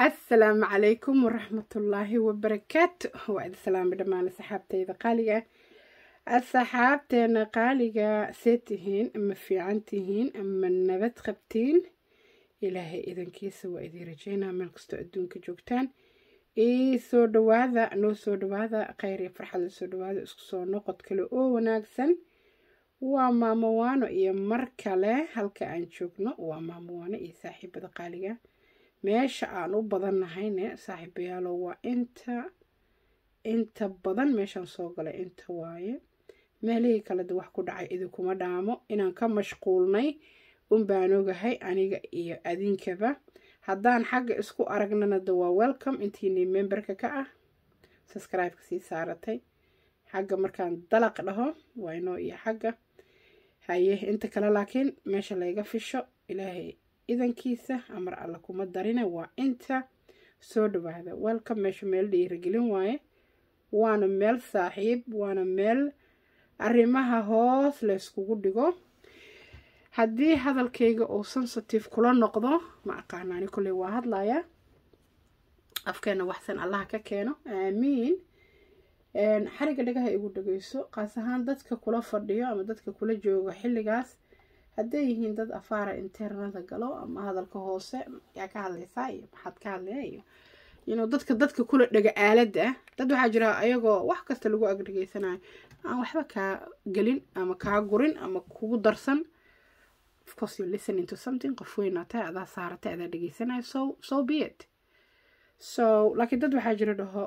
asalaamu calaykum waraxmatullaahi wabarakaatu waa idi salaamay dhammaan asxaabteyda qaaliga asxaabteena qaaliga see tihiin ma fiican tihiin ama nabad qabtiin ilaahay idankiisa waa idii rajeynaa meel kastoo adduunka joogtaan soo dhawaada noo soo dhawaada kheyr iyo farxad soo dhawaada isku soo noqod kale oo wanaagsan waa maamawaano iyo mar kale halka aan joogno waa maamawaano iyo saaxiibada qaaliga meesha aan u badannahayne saaxiibayaalo waa inta inta badan meeshaan soo galay inta waaye meelihii kale de wax ku dhacay idinkuma dhaamo inaan ka mashquulnay unbaan ogahay aniga iyo adinkaba haddaan xagga isku aragnana de waa welcome intiinii memberka ka ah subscribe-ka sii saaratay xagga markaan dalaq dhaho waa inoo iyo xagga haye inta kale laakiin meesha layga fisho ilaahay idankiisa amar alla kuma darina waa inta soo dhawaada waalka meesha meel dhiirigelin waaye waana meel saaxiib waana meel arrimaha hoos layskugu dhigo haddii hadalkayga uu sensitive kula noqdo ma aqaanaani kolley waa hadlaya afkeena waxsan allaha ka keeno aamiin xariga dhagaha igu dhageyso qaas ahaan dadka kula fadhiyo ama dadka kula jooga xilligaas hadday yihiin dad afaara ah, internada galo ama hadalka hoose yaa ka hadlaysaa iyo maxaad ka hadlaya iyo inuu dadka dadka kula dhega aaladda dad waxaa jira ayagoo wax kasta lagu agrigeysanayo aan waxba kaa gelin ama kaa gurin ama kugu darsan qof weyna adaa saaratay adaa dhegeysanayo so so be it so laakiin dad waxaa jira dhaho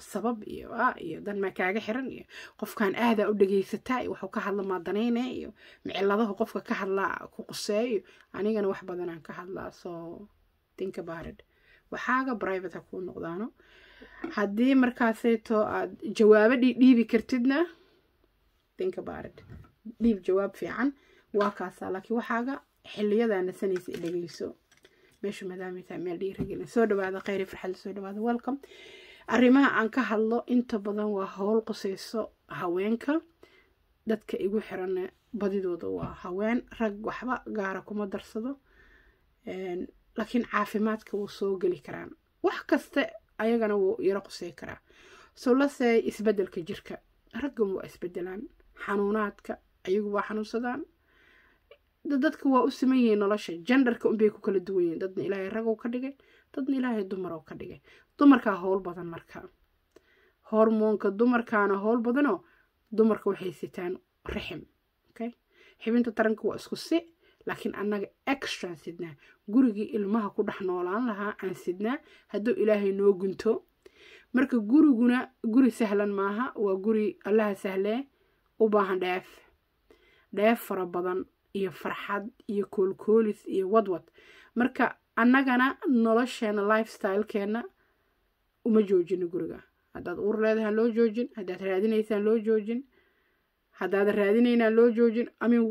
sabab iyo ah, iyo dan maa kaaga xiran iyo qofkan aadaa u dhageysataa iyo waxuu ka hadla maadanayne iyo miciladahu qofka ka hadlaa ku quseeyo anigana wax badanaan ka hadlaa soo think about it waxaaga private ha kuu noqdaano haddii markaaseyto aad jawaabo dhiidhiibi kartidna think about it dhiib jawaab fiican waa kaasaa laakiin waxaaga xiliyadaa nasanaysa dhegeyso meeshu maadaamay tahay meel dhiiragelin soo dhawaada kheyri farxadla soo dhawaada welcome arrimaha aan ka hadlo inta badan waa howl quseyso haweenka dadka igu xiran badidooda waa haween rag waxba gaara kuma darsado laakiin caafimaadka wuu soo geli karaan wax kasta ayagana wuu yaro qusey karaa soo lasey isbedelka jirka raggan waa isbedelaan xanuunaadka ayagu waa xanuunsadaan dadka waa u siman yihiin nolosha jendarka unbay ku kala duwan yihiin dadna ilaahay raguu ka dhigay dadna ilaahay dumar oo ka dhigay dumarkaa howl badan marka hormoonka dumarkaana howl badanoo dumarka waxay sitaan raxim okay xibinta taranka waa isku si laakiin annaga extraan sidnaa gurigii ilmaha ku dhex noolaan lahaa aan sidnaa hadduu ilaahay noo gunto marka guriguna guri sahlan maaha waa guri allaha sahlee u baahan dheef dheef fara badan iyo farxad iyo koolkoolis iyo wadwad marka annagana nolosheena lifestylekeena uma joojino guriga haddaad uur leedahay loo joojin haddaad raadinaysaan loo joojin haddaada raadinaynaan loo joojin amin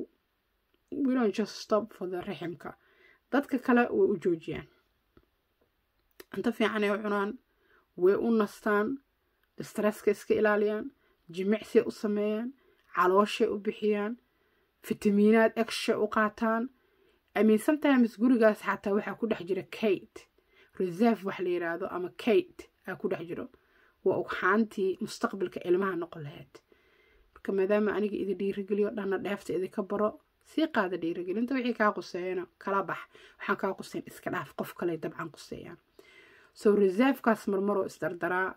wilon just stop for the raximka dadka kale way u joojiyaan inta fiicanay u cunaan way u nastaan distresska iska ilaaliyaan jimicsay u sameeyaan calooshay u bixiyaan fitamiinaad egsha u qaataan i sometimes gurigaas xataa waxaa ku dhex jira kate reserve wax la yiraahdo ama kate aa ku dhex jiro waa ugxaantii mustaqbalka ilmaha noqon lahayd marka maadaama aniga idi dhiirigeliyo dhanna dheefta idinka baro sii qaada dhiirigelinta wixii kaa quseeyana kala bax waxaan kaa quseyn iska dhaaf qof kale dabcan quseeyaan so reservekaas marmaroo isdardaraa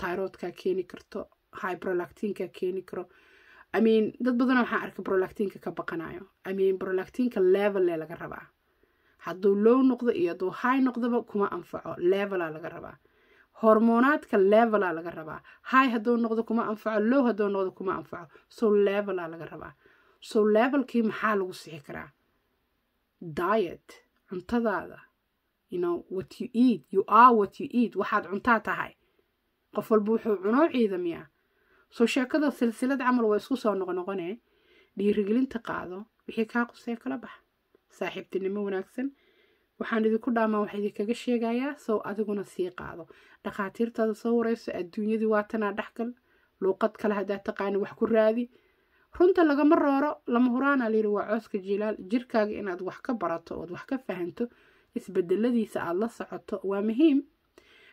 tyrodkaa keeni karto hybrolactinkaa keeni karo amin dad badanoo waxaan arka brolactinka ka baqanayo imean brolactinka levelee laga rabaa hadduu low noqdo iyo hadduu high noqdoba kuma anfaco levelaa laga rabaa hormoonaadka levelaa laga rabaa high hadduu noqdo kuma anfaco low hadduu noqdo kuma anfaco so levelaa laga rabaa so levelkii maxaa lagu sixi karaa diet cuntadaada you know what you eat you are what you eat waxaad cuntaa tahay qof walba wuxuu cuno ciidamiyaa soo sheekada silsilad camal waa isku soo noqnoqonee dhiirigelinta qaado wixii kaa qusee kala baxa saaxiibtinimo wanaagsan waxaan idinku dhaamaa wax idinkaga sheegayaa sow adiguna sii qaado dhakhaatiirtaada soo wareyso adduunyadii waatanaa dhexgal luuqad kale haddaa taqaani wax ku raadi runta lagama rooro lama huraana layidhi waa cooska jilaal jirkaaga inaad wax ka barato ood wax ka fahanto isbedeladiisa aada la socoto waa muhiim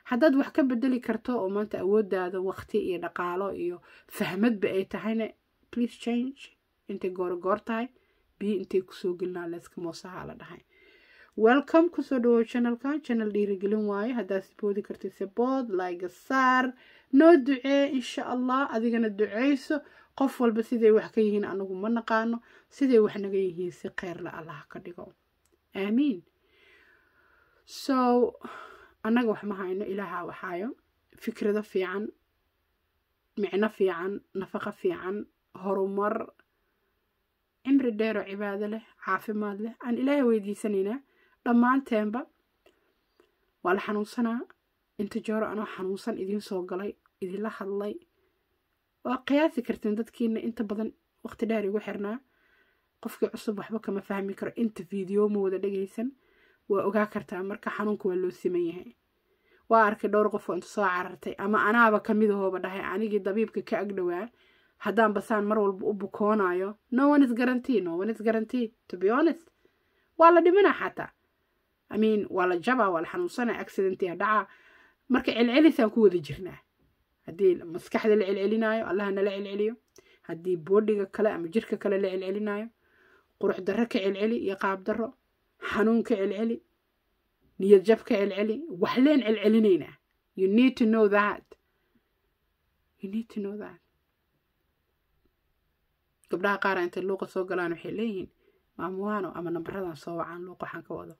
haddaad wax ka bedeli karto oo maanta awoodaada waqti iyo dhaqaalo iyo fahmadba ay tahayna please change intay goorogoor tahay bii intay kusoo gelinaa leeska moosaha la dhahay welcome kusoo dhawow channelkan channel dhiirigelin waaye haddaad siboodi kartid sabood layga saar noo ducee insha allah adigana duceyso qof walba siday wax ka yihiin anigu ma naqaano siday wax naga yihiin si kheerle allah ka dhigo aamiin so annaga wax ma hayno ilaaha waxaayo fikrado fiican micno fiican nafaqo fiican horumar cimri dheer oo cibaado leh caafimaad leh aan ilaaha weydiisanaynaa dhammaanteenba waa la xanuunsanaa inta jooro anoo xanuunsan idiin soo galay idinla hadlay waa qiyaasi karteen dadkiina inta badan waqti dheer igu xirnaa qofkii cusub waxba kama fahmi karo inta wada dhagaysan waa ogaa kartaa marka xanuunka waa loo siman yahay waa arkay dhowr qofoo inta soo carartay ama anaaba kamid ahooba dhahay anigii dabiibka ka agdhowaa haddaan basaan mar walba u bukoonayo waa la dhimanaa xataa amiin waa la jabaa waa la xanuunsanaa accidentia dhacaa marka celcelisaan ku wada jirnaa haddii maskaxda la celcelinaayo allaha nala celceliyo haddii boodhiga kale ama jirka kale la celcelinaayo qurux darro ka celceli iyo qaab darro xanuun ka celceli niyad ka celceli waxleen celcelinaynaa you need to know that you need to know that gabdhaha qaara intay luuqa soo galaan waxay leeyihiin maamuwaano ama nambaradan soo wacaan luuq waxaan ka wado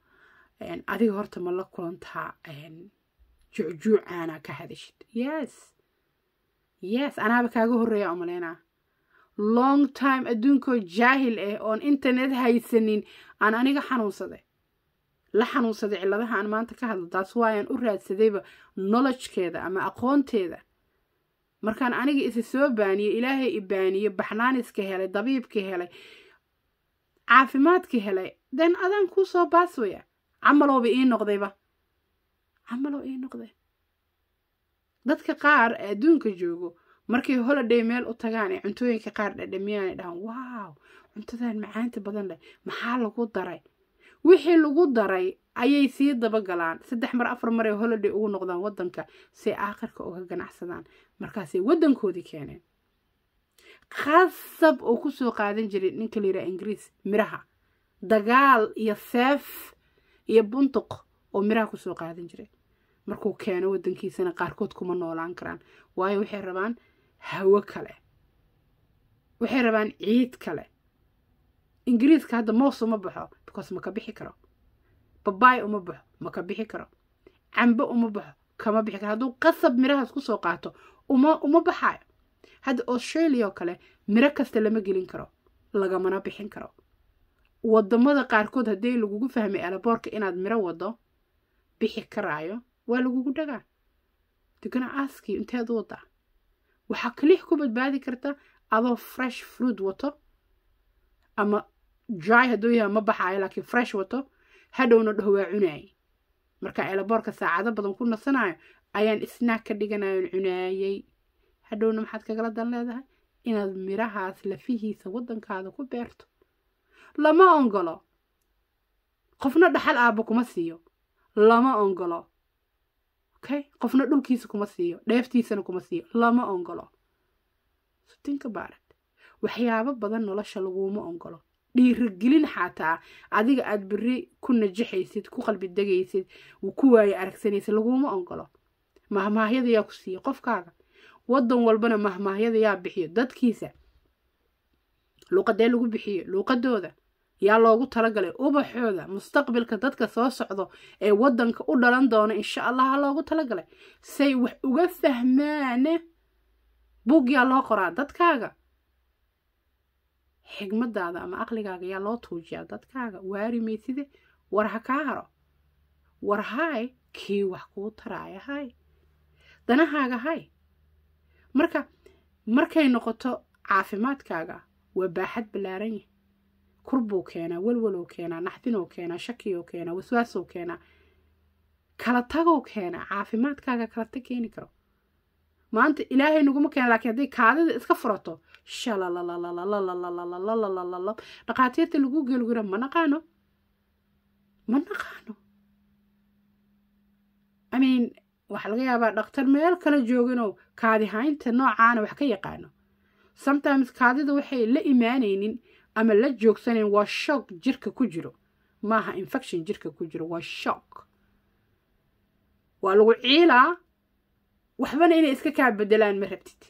adiga horta ma la kulantaa jucjuucaana ka hadashid yes yes anaaba kaaga horreeya umaleynaa long time adduunkoo jaahil ah oon internet haysanin aan aniga xanuunsaday la xanuunsaday ciladaha aan maanta ka hadla taas waayaan u raadsadayba knowledgekeeda ama aqoonteeda markaan aniga isi soo baaniyey ilaahay i baaniyey baxnaaniska helay dabiibka helay caafimaadka helay den adaan kuu soo baaswaya camalooba ii noqdayba camaloo ii noqday dadka qaar ee adduunka joogo markay holiday meel u tagaan ee cuntooyinka qaar dhadhamiyaan dhahaan waaw cuntadan macaanta badan leh maxaa lagu daray wixii lagu daray ayay sii dabagalaan saddex mar afar mar ay holiday ugu noqdaan wadanka si aakhirka uga ganacsadaan markaasay waddankoodii keeneen khasab oo kusoo qaadan jiray ninka la yiraha ingiriis miraha dagaal iyo seef iyo buntuq oo miraha kusoo qaadan jiray markuu keeno waddankiisana qaarkood kuma noolaan karaan waayo waxay rabaan hawo kale waxay rabaan ciid kale ingiriiska hadda moos uma baxo caafimaadkoos ma bixi karo babaay uma baxo maka bixi karo cambe uma baxo kama bixi karo hadduu qasab mirahaas kusoo qaato uma uma baxaayo hadda australia oo kale miro kasta lama gelin karo lagamana bixin karo wadamada qaarkood haddii lagugu fahmay alaboorka inaad miro wado bixi karaayo waa lagugu dhagaa degana aaskii inteed wadaa waxaa kalix ku badbaadi karta adoo fresh fruit wato ama dry haduu yaha ma baxaayo laakiin fresh wato hadhowna dhaho waa cunaayay marka eelaboorka saacado badan ku nasanayo ayaan snaag ka dhiganayoon cunaayey hadhowna maxaad kagala dan leedahay inaad mirahaas lafihiisa waddankaada ku beerto lama ongolo qofna dhaxal aabba kuma siiyo lama ongolo okay qofna dhulkiisa kuma siiyo dheeftiisana kuma siiyo lama ongolo so think about waxyaabo badan nolosha laguuma ongolo dhiirigelin xataa adiga aada beri ku najaxaysid ku qalbi degaysid ku waayo aragsanaysid laguma ogolo mahmaahyada yaa ku siiya qofkaaga wadan walbana mahmaahyada yaa bixiyo dadkiisa luuqadee lagu bixiyo luuqadooda yaa loogu talagalay ubaxooda mustaqbalka dadka soo socdo ee wadanka u dhalan doona insha allaha loogu talagalay say wax uga fahmaane bug yaa loo qoraa dadkaaga xigmadaada ama aqligaaga yaa loo tuujiyaa dadkaaga waari meyside war ha kaa haro war haay kii wax kuu taraaya haay danahaaga hay marka markay noqoto caafimaadkaaga waa baaxad ballaaranyahy kurbuu keenaa walwalow keenaa naxdinoo keenaa shakiyoo keenaa waswaasoo keenaa kala tagoo keenaa caafimaadkaaga kala tag keeni karo maanta ilaahay naguma keena lakiin hadday kaadida iska furato dhakhaatiirta lagu geelgura ma naqaano ma naqaano amiin waxaa laga yaabaa dhakhtar meel kala kaadi haynta noocaana wax ka yaqaano sometimes kaadida waxay la imaanaynin ama la joogsanayn waa shock jirka ku jiro maaha infection jirka ku jiro waa shock waa lagu ciilaa waxbana inay iska kaa bedelaan ma rabtid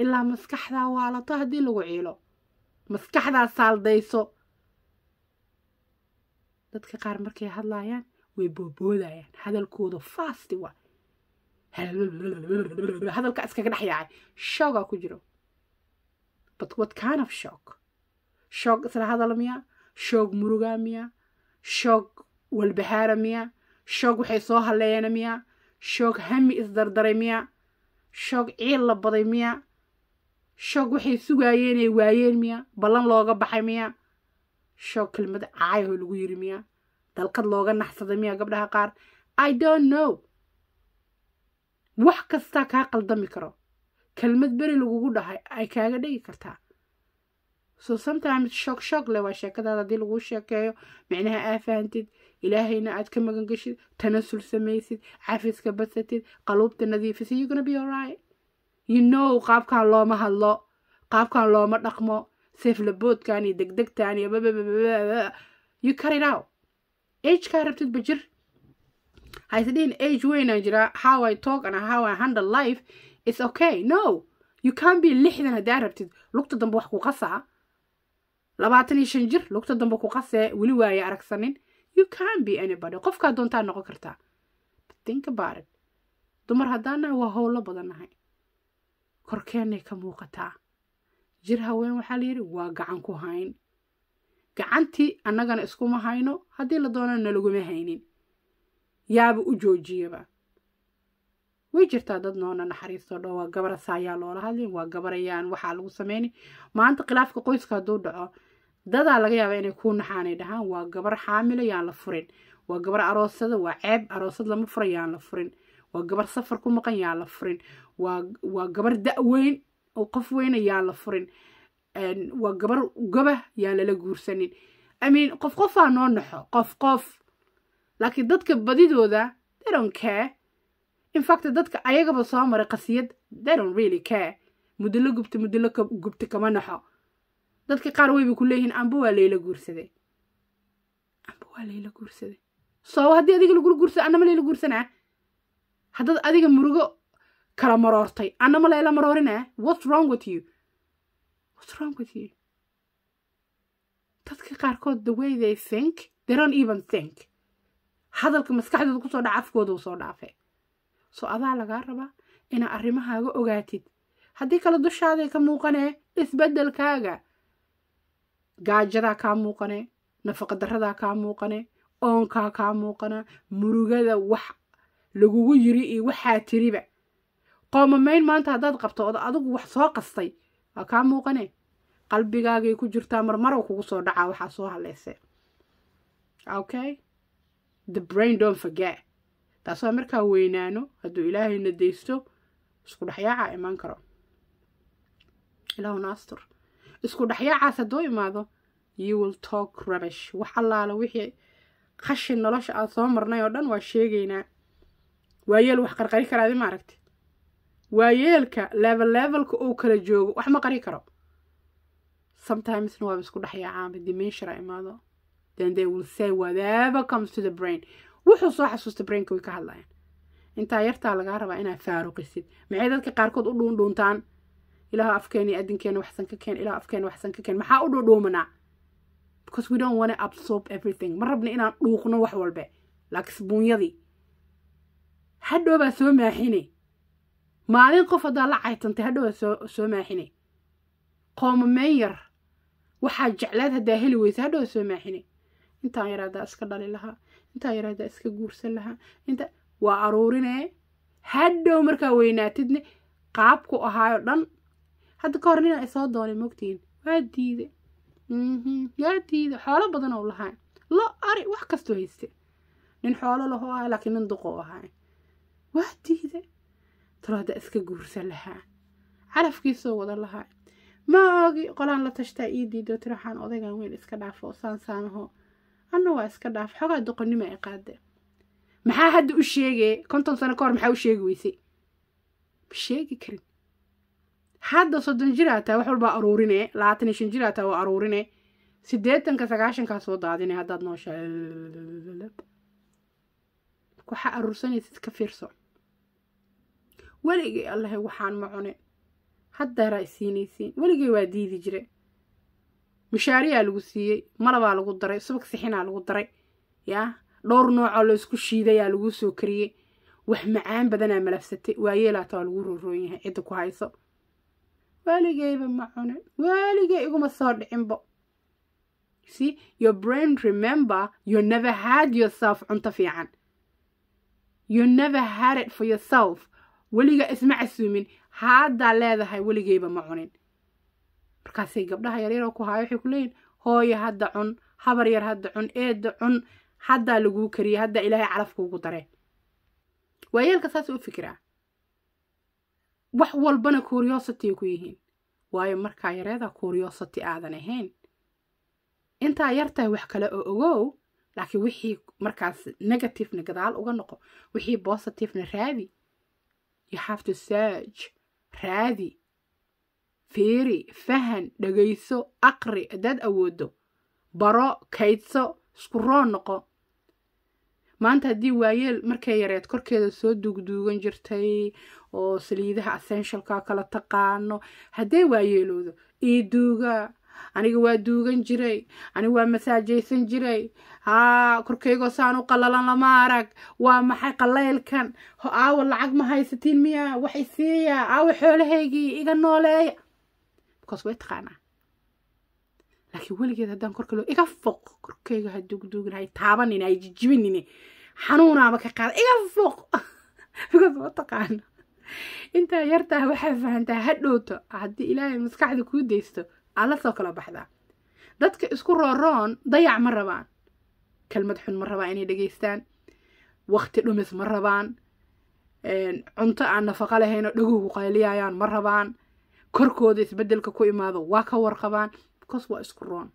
ilaa maskaxdaa waalato haddii lagu ciilo maskaxdaa saaldayso dadka qaar markay hadlaayaan way booboodayaan hadalkooda faasti waa hadalka iskaga dhex yaacay shoogaa ku jiro but what kind of shoog shoog isla hadal miya shoog murugaa miya shoog walbahaara miya shoog waxay soo halleeyeen miya shoog hami isdardaray miya shoog ciil la baday miya shoog waxay sugaayeen waayeen miya ballan looga baxay miya shoog kelmad caayahoo lagu yiri miya dalkad looga naxsaday miya gabdhaha qaar i don't know wax kastaa kaa qaldami karo kelmad beri lagugu dhahay ay kaaga dhigi kartaa so sometimes shock shock le waa sheekadaada haddii laguu sheekeeyo micnaha aa fahantid ilaahayna aad ka magangashid tanasul samaysid cafiska basatid qaluubta nadiifisiyugana be alright you know qaabkaan looma hadlo qaabkaan looma dhaqmo seeflaboodkan iyo degdegtan iyo you cut it out agekaa rabtidba jir haysdhihin age weynaan jiraa how i talk and how i handle life it's okay no you can't be lixdan haddaa rabtid lugta dambe wax ku qasaa labaatan iyo shan jir lugta dambe ku qasee weli waaye aragsanin you can't be anybody qofkaa doontaa noqon kartaa think about it dumar haddaanaha waa howlo badan nahay korkeennay ka muuqataa jir haween waxaa layidhi waa gacan ku hayn gacantii annagana iskuma hayno haddii la doonana nalaguma haynin yaaba u joojiyaba way jirtaa dad noona naxariistoo dhan waa gabar saayaa loola hadlin waa gabarayaan waxaa lagu sameyni maanta khilaafka qoyska hadduu dhaco dadaa laga yaaba inay kuu naxaanay dhahaan waa gabar xaamila yaan la furin waa gabar aroosada waa ceeb aroosad lama fura la furin waa gabar safar ku maqan yaan la furin waa gabar da'weyn weyn oo qof weyna yaa la furin waa gabar gaba yaa lala guursanin imean qof qofaa noo naxo qof qof laakiin dadka badidooda they don't infact dadka ayagaba soo maray qasiyad they really care mudalo gubta mudalo gubta kama naxo dadka qaar weyba ku leeyihiin amba waa layla guursaday amba waa layla guursaday sooba haddii adiga lagula guursado annama layla guursanaa haddaad adiga murugo kala maroortay anna mala ila maroorinah whats wrong with you whats wrong with you dadka qaarkood the way they think they don't even think hadalka maskaxdooda kusoo dhaca afkooda soo dhaafay soo adaa lagaa rabaa inaa arrimahaaga ogaatid haddii kale dushaaday ka muuqanee isbeddelkaaga gaajadaa kaa muuqane nafaqadaradaa kaa muuqane oonkaa kaa muuqana murugada wax lagugu yiri iyo waxaa tiriba qoomamayn maanta haddaad qabto od adigu wax soo qastay waa kaa muuqane qalbigaagay ku jirtaa marmarow kugu soo dhacaa waxaa soo haleyse okay the brain don't forget taas markaa weynaano hadduu ilaahay daysto isku dhexyaacaa imaan karo ilaahuna astur isku dhexyaacaas haddoo imaado you will talk rubbish wax allaala wixii qashin nolosha aad soo marnay oo dhan waa sheegaynaa waayeel wax qarqari karaadi ma aragti waayeelka levellevelka uu kala joogo wax ma qari karo sometimesna waaba isku dhex yaacaanba dimenshira imaado then they will say whatever comes to the brain wuxuu soo xasuusta brainka way ka hadlayaan intaa yartaa lagaa rabaa inaa faaruqisid maxay dadka qaarkood u dhuundhuuntaan ilaahu afkeena iyo adinkeena waxsan ka keen ilaahu afkeena waxsan ka keen maxaa u dhuudhuumanaa because we don't want to absorb everything ma rabna inaan dhuuqno wax walbe laakiin sabuunyadii hadhow soo maaxinay maalin qof haddaa la caytantay hadhowa soo maaxinay qooma meeyar waxaa jeclaad haddaa heli weysa hadhowa soo maaxinay intaan yaraadaa iska dhali lahaa intaan yaraadaa iska guursan lahaa inta waa aruurinee hadhow markaa weynaatidne qaabku ahaayoo dhan hadda ka hor ninaa isoo doonay mogtiin waa diide mhm, waa diida xoolo badan oo lahaa lo ari wax kastoo hayste nin xoolo lahoo ahaa laakiin nin duqo ahaa waa diida kalo iska guursan lahaa calafkiisoo wada lahaa ma oogi qolaan la tashtaa ii diido tir waxaan odaygan weyn iska dhaafo saansaanaho anna waa iska dhaaf xoogaa doqonnimo ay qaade maxaa hadda u sheegee konton sano ka hor maxaa u sheegi weysay ma sheegi karin hadda soddon jiraataa wax walbaa aruurine labaatan iyo shan jiraataa waa aruurine sideetanka sagaashankaa soo daadine haddaad noosha waxaa aruursanaysid ka fiirso weligay allahe waxaan ma cunin haddaraa isiinaysiin weligay waa diidi jire mushaariyaa lagu siiyey malabaa lagu daray subag sixinaa lagu daray yaa dhowr noocoo laysku shiidayaa laguu soo kariyey wax macaan badanaa malafsatay waayeelaataa waa lagu rooroon yahay cidda ku hayso weligayba ma cunin weligay iguma soo dhicinbo see your brain remember you never had yourself cunto fiican you never had it for yourself weliga isma casuumin haddaa leedahay weligeyba ma cunin markaasay gabdhaha yaryaroo ku haayo waxay ku leeyihin hooyo hadda cun habar yar hadda cun eedda cun haddaa laguu kariyey haddaa ilaahay calafkuugu dare waayeelka saas u fikiraa wax walbana curiosity ku yihiin waayo markaa yareeda curiosity aadan ahayn intaa yartahay wax kale oo ogow laakiin wixii markaas negativena gadaal uga noqo wixii positivena raadi you have to search raadi fiiri fahan dhagayso aqri haddaad awoodo baro kaydso isku roo noqo maanta haddii waayeel markay yareed korkeeda soo duugduugan jirtay oo saliidaha assenshilka kala taqaano hadday waayeeloodo ii duuga aniga waa duugan jiray aniga waa masaajaysan jiray haa korkaygoo saan u qalalan lama arag waa maxay qalaylkan aawa lacag ma haysatiin miya waxay siiya aawa xoolahaygii iga nooleeya bikoos way taqaanaa laakiin weligeed haddaan korka loo iga foq korkayga ha dugduugin hay taabanine hay jijibinine xanuunaaba ka qaada iga foq bikoos ma taqaana intaa yartaa waxaa fahantaa ha dhowto haddii ilaahay maskaxda kuu daysto aad la soo kala baxdaa dadka isku rooroon dayac ma rabaan kelmad xun ma rabaan inay dhegeystaan waqti dhumis ma rabaan cunto aan nafaqo lahaynoo dhaguhu qayliyayaan ma rabaan korkooda isbedelka ku imaado waa ka warqabaan because waa isku roon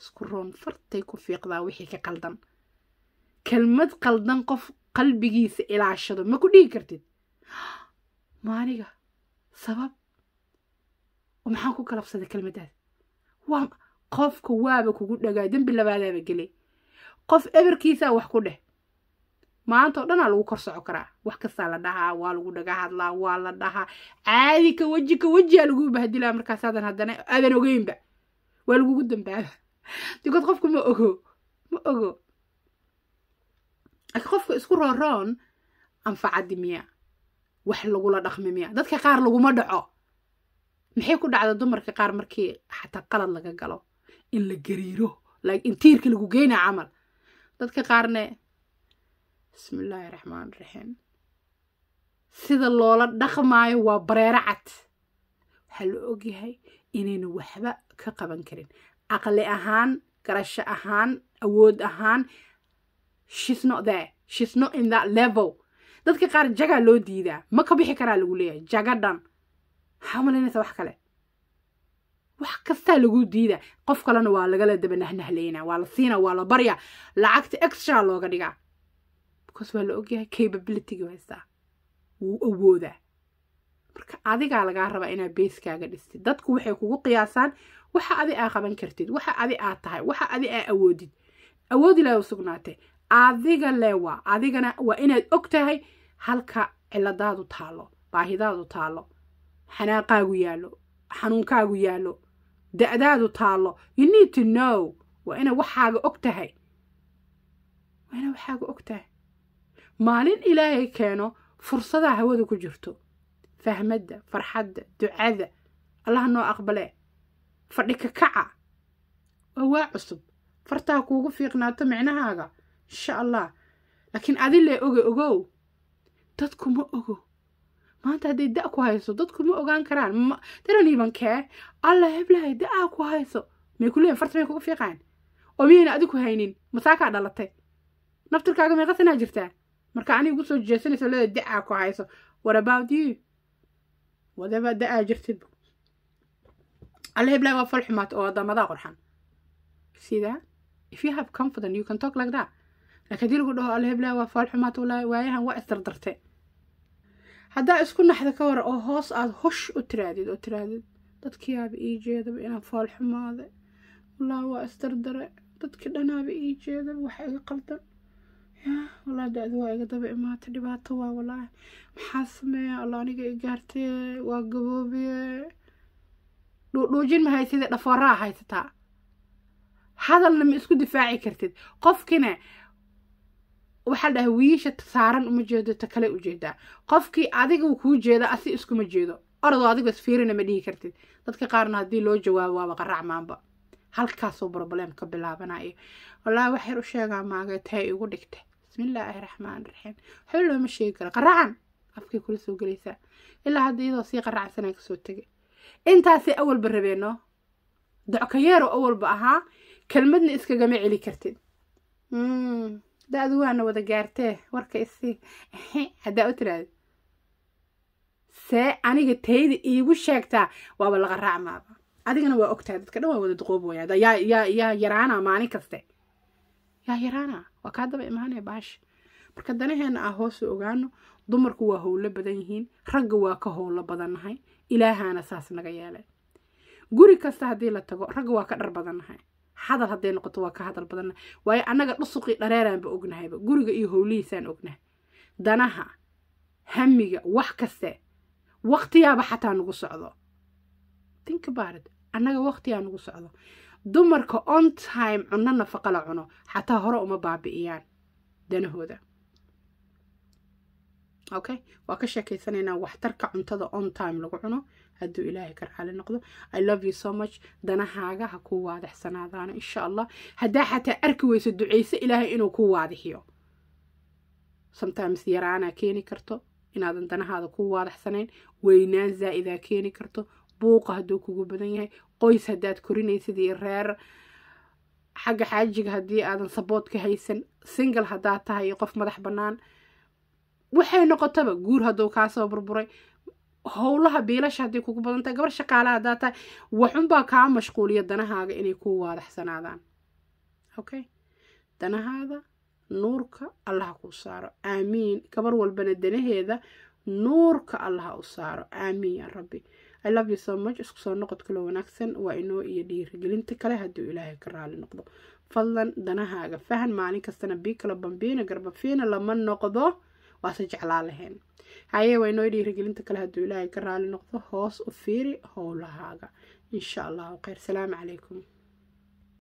isku roon fartay ku fiiqdaa wixii ka qaldan kelmad qaldan qof qalbigiisa ilaashado ma ku dhigi kartid maaniga sabab maxaan ku galabsaday kelmaddaas qofka waaba kugu dhagaa dembi labaadaaba gelay qof eberkiisaa wax ku dheh maanta o dhanaa lagu kor soco karaa wax kastaa la dhahaa waa lagu dhaga hadlaa waa la dhahaa caadi ka weji ka wejiaa lagu bahdilaa markaas hadan haddana aadan ogeynba waa lagugu dambaaba dikood qofku ma ogo ma ogo laakiin qofka isku rooroon anfacadi miya wax lagula dhaqmi miya dadka qaar laguma dhaco maxay ku dhacda dumarka qaar markii xataa qalad laga galo in la gariiro tiirka lagu geynaa camal dadka qaarne bismillaahi raxmaaniraxiim sida loola dhaqmaayo waa bareero cad waxaa la ogyahay inaynu waxba ka qaban karin caqli ahaan garasho ahaan awood ahaan shisno there shisno in that level dadka qaar jagaa loo diidaa ma ka bixi karaa lagu leeyahay jaga dhan waxaa umalinaysa wax kale wax kastaa lagu diida qof kalena waa lagala daba nahnahlayna waa la siina waa la barya lacagta extra looga dhigaa bcause waa la ogyahay capabilitygu haystaa wuu awoodaa marka adigaa lagaa rabaa inaad beeskaaga dhistid dadku waxay kugu qiyaasaan waxa adi aa qaban kartid waxa adi aa tahay waxa adi aa awoodid awoodi laa u adiga le waa adigana waa inaad og tahay halka ciladaadu taalo baahidaadu taalo xanaaqaagu yaalo xanuunkaagu yaalo da-daadu taallo you need to know waa ina waxaaga og tahay waa ina waxaaga og tahay maalin ilaahay keeno fursadaa hawada ku jirto fahmadda farxadda ducada allaha noo aqbale fadhika kaca waa waa cusub fartaa kuugu fiiqnaato micnahaaga insha allah laakiin adi lee oga ogow dadku ma ogo maanta hadday da ku hayso dadku ma ogaan karaan daraniiban kee alla heblahay daa ku hayso may kuleeyin farta may kugu fiiqaan oo miyayna adigu haynin masaakaa dhalatay naftirkaaga meeqa jirtaa marka aniga gusoo jeesanayso leeda da ku hayso warabout you wadaba da jirtid alla heblahay waa fal xumaat oo wadamadaa qurxan sidaa if you have confident you can talk like that laakiin dii lagu dhaho alla heblahay waa fal xumaat walaahi waayahan waa isdardartay haddaa isku naxda ka wara oo hoos aada hosh u tiraadid oo tiraadid dadkiyaaba ii jeedaba inaan fool xumaade wallaahi waa isdardare dadkii dhanaaba ii jeedaba wax iga qaldan wallaahi da-du waa iga daba imaatay dhibaato waa wallaahi maxaa sameeya alla aniga i gaartee waa gaboobiye dhuudhuujin ma hayside dhafooraa haysataa hadalna ma isku difaaci kartid qofkina waxaa dhahay wiisha saaran uma jeedo ta kale u qofkii adiga kuu jeeda asi iskuma jeedo orodoo adigoo isfiirina ma dhihi kartid dadka qaarna haddii loo jawaabo waaba qaracmaanba halkaasuu broblem ka bilaabanaya wallaahi wax yar u sheegaa maagee tahay igu dhigta bismillaahi raxmaan raxiim waxba looma sheegi kara qaracan afkay kula soo gelaysaa ilaa hadda iyadoo sii qaracansanaa kasoo tegay intaasay awalba rabeeno dockayeero awalba ahaa kelmadna iskagama celi kartid hmm da adu waana wada gaartee warka isii haddaa u tiraada see aniga tayda iigu sheegtaa waaba laga raacmaaba adigana waa ogtahay dadka dhan waa wada duqoob duqooboya yaa yaraana maalin kaste yaa yaraana waa kaa daba imaanaya baasha marka danaheena ah hoosu ogaano dumarku waa howlo badan yihiin ragga waa ka howlo badannahay ilaahaana saas naga yeelay guri kasta haddii la tago ragga waa ka dhar badannahay hadal hadday noqoto waa ka hadal badanna waayo annaga dhusuqii dhareeraanba ognahayba guriga iyo howlihiisaan ognahay danaha hamiga wax kaste waqtiyaaba xataa nagu socdo think about annaga waqtiyaa nagu socdo dumarka on time cunno nafaqa la cuno xataa hore uma baabi'iyaan danahooda okay waa ka sheekaysanaynaa waxtarka cuntada on time lagu cuno haduu ilaahay karcaali noqdo i love you so much danahaaga ha ku waadaxsanaadaano insha allah haddaa xataa arki weyso ducayso ilaahay inuu ku waadixiyo sometimes yaraanaa keeni karto inaadan danahaada ku waadaxsanayn weynaan zaa'idaa keeni karto buuqa haduu kugu badan yahay qoys haddaad korinaysid iyo reer xagga xaajiga haddii aadan sabood ka haysan single haddaad tahay iyo qof madax bannaan waxay noqotaba guur hadduu kaasoo burburay howlaha biilasha hadday kugu badan tahay gabar shaqaala haddaa tahay waxunbaa kaa mashquuliya danahaaga inay ku waadaxsanaadaan okay danahaada nuurka allaha kuu saaro aamiin gabar walbana danaheeda nuurka allaha u saaro aamiin yaa rabbi i love you so much isku soo noqod kaloo wanaagsan waa inoo iyo dhiirigelinta kale hadduu ilaahay ka raali noqdo fadlan danahaaga fahan maalin kastana bii kala bambiina garbafiina lama noqdo waase jeclaa lahayn haye waa inoo dhiirigelinta kale hadduu ilaahay ka raali noqdo hoos u fiiri howlahaaga insha allahu khayr salaamu calaykum